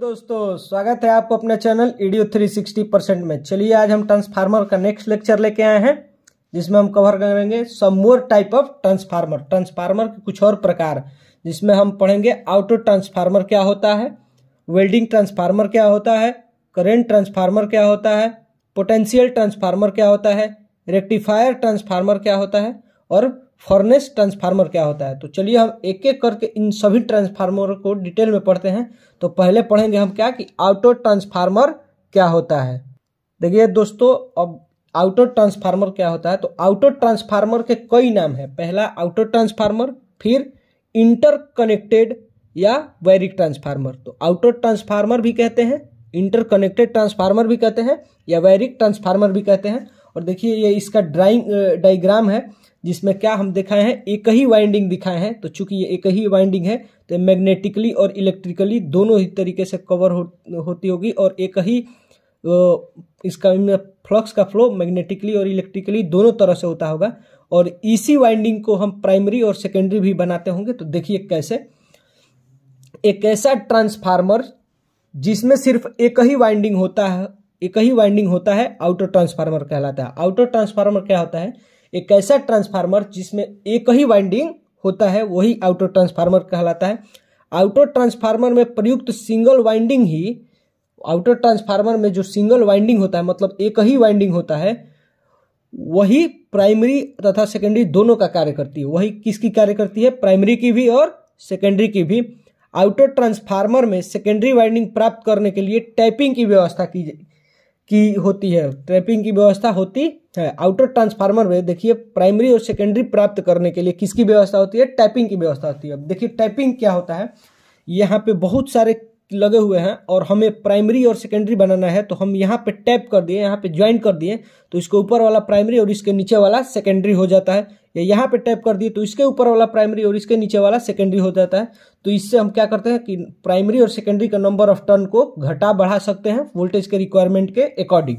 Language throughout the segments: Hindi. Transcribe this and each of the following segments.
दोस्तों स्वागत है आपको अपने चैनल ईडियो 360 परसेंट में चलिए आज हम ट्रांसफार्मर का नेक्स्ट लेक्चर लेके आए हैं जिसमें हम कवर करेंगे some more type of transformer transformer के कुछ और प्रकार जिसमें हम पढ़ेंगे आउटो ट्रांसफार्मर क्या होता है वेल्डिंग ट्रांसफार्मर क्या होता है करेंट ट्रांसफार्मर क्या होता है पोटेंशियल ट्रांसफार्मर क्या होता है रेक्टिफायर ट्रांसफार्मर क्या होता है और फर्नेस ट्रांसफार्मर क्या होता है तो चलिए हम एक एक करके इन सभी ट्रांसफार्मर को डिटेल में पढ़ते हैं तो पहले पढ़ेंगे हम क्या कि आउटो ट्रांसफार्मर क्या होता है देखिए दोस्तों अब आउटो ट्रांसफार्मर क्या होता है तो आउटो ट्रांसफार्मर के कई नाम है पहला आउटो ट्रांसफार्मर फिर इंटरकनेक्टेड या वैरिक ट्रांसफार्मर तो आउटो ट्रांसफार्मर भी कहते हैं इंटरकनेक्टेड ट्रांसफार्मर भी कहते हैं या वैरिक ट्रांसफार्मर भी कहते हैं और देखिए ये इसका ड्राइंग डाइग्राम है जिसमें क्या हम दिखाए हैं एक ही वाइंडिंग दिखाए हैं तो चूंकि ये एक ही वाइंडिंग है तो मैग्नेटिकली और इलेक्ट्रिकली दोनों ही तरीके से कवर हो, होती होगी और एक ही इसका फ्लक्स का फ्लो मैग्नेटिकली और इलेक्ट्रिकली दोनों तरह से होता होगा और इसी वाइंडिंग को हम प्राइमरी और सेकेंडरी भी बनाते होंगे तो देखिए कैसे एक ऐसा ट्रांसफार्मर जिसमें सिर्फ एक ही वाइंडिंग होता है एक ही वाइंडिंग होता है आउटर ट्रांसफार्मर कहलाता है आउटर ट्रांसफार्मर क्या होता है एक ऐसा ट्रांसफार्मर जिसमें एक ही वाइंडिंग होता है वही आउटो ट्रांसफार्मर कहलाता है आउटो ट्रांसफार्मर में प्रयुक्त सिंगल वाइंडिंग ही आउटर ट्रांसफार्मर में जो सिंगल वाइंडिंग होता है मतलब एक ही वाइंडिंग होता है वही प्राइमरी तथा सेकेंडरी दोनों का कार्य करती है वही किसकी कार्य करती है प्राइमरी की भी और सेकेंडरी की भी आउटर ट्रांसफार्मर में सेकेंडरी वाइंडिंग प्राप्त करने के लिए टैपिंग की व्यवस्था की की होती है ट्रैपिंग की व्यवस्था होती है आउटर ट्रांसफार्मर में देखिए प्राइमरी और सेकेंडरी प्राप्त करने के लिए किसकी व्यवस्था होती है टैपिंग की व्यवस्था होती है अब देखिए टैपिंग क्या होता है यहाँ पे बहुत सारे लगे हुए हैं और हमें प्राइमरी और सेकेंडरी बनाना है तो हम यहाँ पे टैप कर दिए यहाँ पे ज्वाइन कर दिए तो इसके ऊपर वाला प्राइमरी और इसके नीचे वाला सेकेंडरी हो जाता है या यहाँ पे टैप कर दिए तो इसके ऊपर वाला प्राइमरी और इसके नीचे वाला सेकेंडरी हो जाता है तो इससे हम क्या करते हैं कि प्राइमरी और सेकेंडरी का नंबर ऑफ टर्न को घटा बढ़ा सकते हैं वोल्टेज के रिक्वायरमेंट के अकॉर्डिंग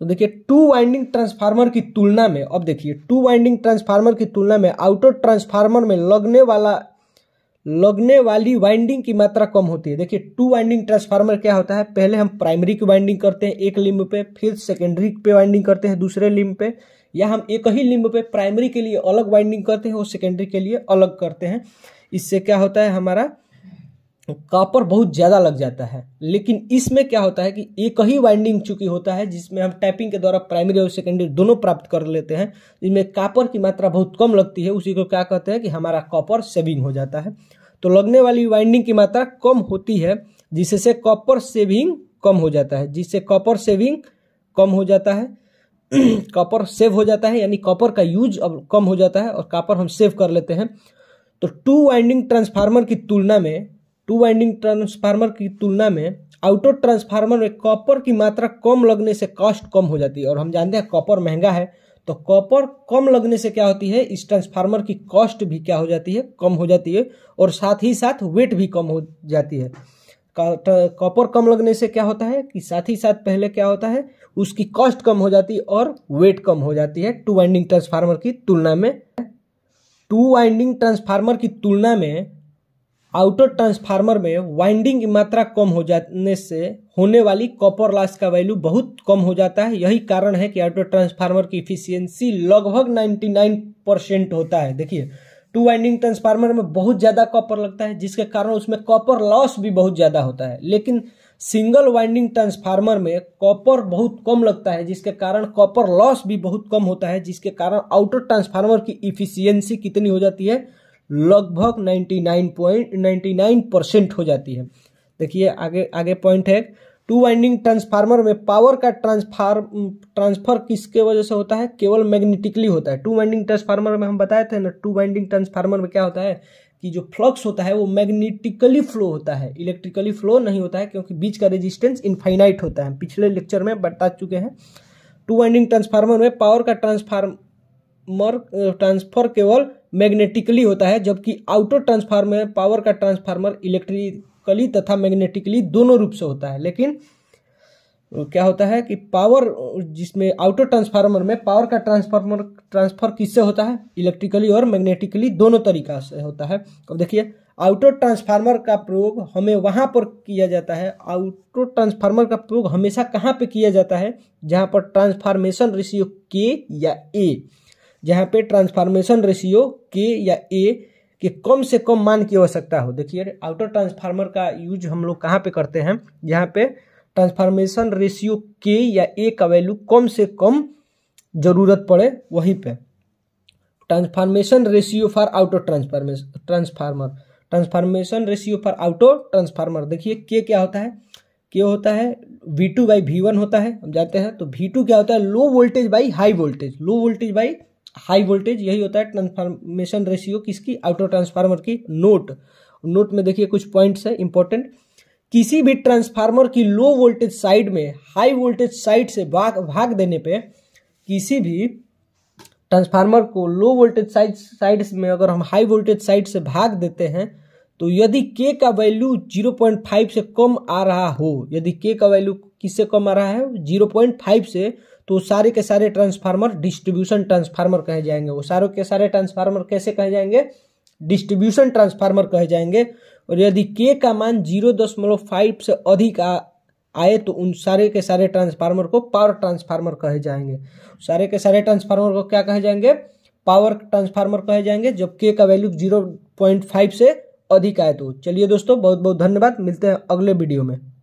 तो देखिए टू वाइंडिंग ट्रांसफार्मर की तुलना में अब देखिए टू वाइंडिंग ट्रांसफार्मर की तुलना में आउटर ट्रांसफार्मर में लगने वाला लगने वाली वाइंडिंग की मात्रा कम होती है देखिए टू वाइंडिंग ट्रांसफार्मर क्या होता है पहले हम प्राइमरी की वाइंडिंग करते हैं एक लिम्ब पे फिर सेकेंडरी पे वाइंडिंग करते हैं दूसरे लिम्ब पे या हम एक ही लिम्ब पे प्राइमरी के लिए अलग वाइंडिंग करते हैं और सेकेंडरी के लिए अलग करते हैं इससे क्या होता है हमारा कॉपर बहुत ज़्यादा लग जाता है लेकिन इसमें क्या होता है कि एक ही वाइंडिंग चुकी होता है जिसमें हम टाइपिंग के द्वारा प्राइमरी और सेकेंडरी दोनों प्राप्त कर लेते हैं जिनमें कॉपर की मात्रा बहुत कम लगती है उसी को क्या कहते हैं कि हमारा कॉपर सेविंग हो जाता है तो लगने वाली वाइंडिंग की मात्रा कम होती है जिससे कॉपर सेविंग कम हो जाता है जिससे कॉपर सेविंग कम हो जाता है कॉपर सेव हो जाता है यानी कॉपर का यूज अब कम हो जाता है और कॉपर हम सेव कर लेते हैं तो टू वाइंडिंग ट्रांसफार्मर की तुलना में टू वाइंडिंग ट्रांसफार्मर की तुलना में आउटर ट्रांसफार्मर में कॉपर की मात्रा कम लगने से कॉस्ट कम हो जाती है और हम जानते हैं कॉपर महंगा है तो कॉपर कम लगने से क्या होती है इस ट्रांसफार्मर की कॉस्ट भी क्या हो जाती है कम हो जाती है और साथ ही साथ वेट भी कम हो जाती है कॉपर कम लगने से क्या होता है कि साथ ही साथ पहले क्या होता है उसकी कॉस्ट कम हो जाती है और वेट कम हो जाती है टू वाइंडिंग ट्रांसफार्मर की तुलना में टू वाइंडिंग ट्रांसफार्मर की तुलना में आउटर ट्रांसफार्मर में वाइंडिंग की मात्रा कम हो जाने से होने वाली कॉपर लॉस का वैल्यू बहुत कम हो जाता है यही कारण है कि आउटर ट्रांसफार्मर की इफिशियंसी लगभग 99 परसेंट होता है देखिए टू वाइंडिंग ट्रांसफार्मर में बहुत ज़्यादा कॉपर लगता है जिसके कारण उसमें कॉपर लॉस भी बहुत ज़्यादा होता है लेकिन सिंगल वाइंडिंग ट्रांसफार्मर में कॉपर बहुत कम लगता है जिसके कारण कॉपर लॉस भी बहुत कम होता है जिसके कारण आउटर ट्रांसफार्मर की इफिशियंसी कितनी हो जाती है लगभग नाइन पॉइंट नाइन परसेंट हो जाती है देखिए आगे आगे पॉइंट है टू वाइंडिंग ट्रांसफार्मर में पावर का ट्रांसफार ट्रांसफर किसके वजह से होता है केवल मैग्नेटिकली होता है टू वाइंडिंग ट्रांसफार्मर में हम बताए थे ना टू वाइंडिंग ट्रांसफार्मर में क्या होता है कि जो फ्लक्स होता है वो मैग्नेटिकली फ्लो होता है इलेक्ट्रिकली फ्लो नहीं होता है क्योंकि बीच का रेजिस्टेंस इनफाइनाइट होता है पिछले लेक्चर में बता चुके हैं टू वाइंडिंग ट्रांसफार्मर में पावर का ट्रांसफार्मर ट्रांसफर केवल मैग्नेटिकली होता है जबकि आउटर ट्रांसफार्मर पावर का ट्रांसफार्मर इलेक्ट्रिकली तथा मैग्नेटिकली दोनों रूप से होता है लेकिन क्या होता है कि पावर जिसमें आउटर ट्रांसफार्मर में पावर का ट्रांसफार्मर ट्रांसफर किससे होता है इलेक्ट्रिकली और मैग्नेटिकली दोनों तरीका से होता है अब देखिए आउटर ट्रांसफार्मर का प्रयोग हमें वहाँ पर किया जाता है आउटर ट्रांसफार्मर का प्रयोग हमेशा कहाँ पे किया जाता है जहाँ पर ट्रांसफार्मेशन रेशियो के या ए जहाँ पे ट्रांसफॉर्मेशन रेशियो के या ए के कम से कम मान की आवश्यकता हो देखिए आउटर ट्रांसफार्मर का यूज हम लोग कहाँ पे करते हैं यहाँ पे ट्रांसफॉर्मेशन रेशियो के या ए का वैल्यू कम से कम जरूरत पड़े वहीं पे transformation ratio for auto transformation transformer transformation ratio for auto transformer देखिए के क्या होता है के होता है V two by V one होता है हम जानते हैं तो वी टू क्या होता है low voltage by high voltage low voltage by high voltage यही होता है ट्रांसफॉर्मेशन रेशियो किसकी आउटर ट्रांसफार्मर की नोट नोट में देखिए कुछ पॉइंट्स है इंपॉर्टेंट किसी भी ट्रांसफार्मर की लो वोल्टेज साइड में हाई वोल्टेज साइड से भाग भाग देने पे किसी भी ट्रांसफार्मर को लो वोल्टेज साइड साइड में अगर हम हाई वोल्टेज साइड से भाग देते हैं तो यदि के का वैल्यू 0.5 से कम आ रहा हो यदि के का वैल्यू किससे कम आ रहा है 0.5 से तो सारे के सारे ट्रांसफार्मर डिस्ट्रीब्यूशन ट्रांसफार्मर कहे जाएंगे वो सारे के सारे ट्रांसफार्मर कैसे कहे जाएंगे डिस्ट्रीब्यूशन ट्रांसफार्मर कहे जाएंगे और यदि के का मान जीरो दशमलव फाइव से अधिक आए तो उन सारे के सारे ट्रांसफार्मर को पावर ट्रांसफार्मर कहे जाएंगे सारे के सारे ट्रांसफार्मर को क्या कहे जाएंगे पावर ट्रांसफार्मर कहे जाएंगे जब के का वैल्यू जीरो पॉइंट फाइव से अधिक आए तो चलिए दोस्तों बहुत बहुत धन्यवाद मिलते हैं अगले वीडियो में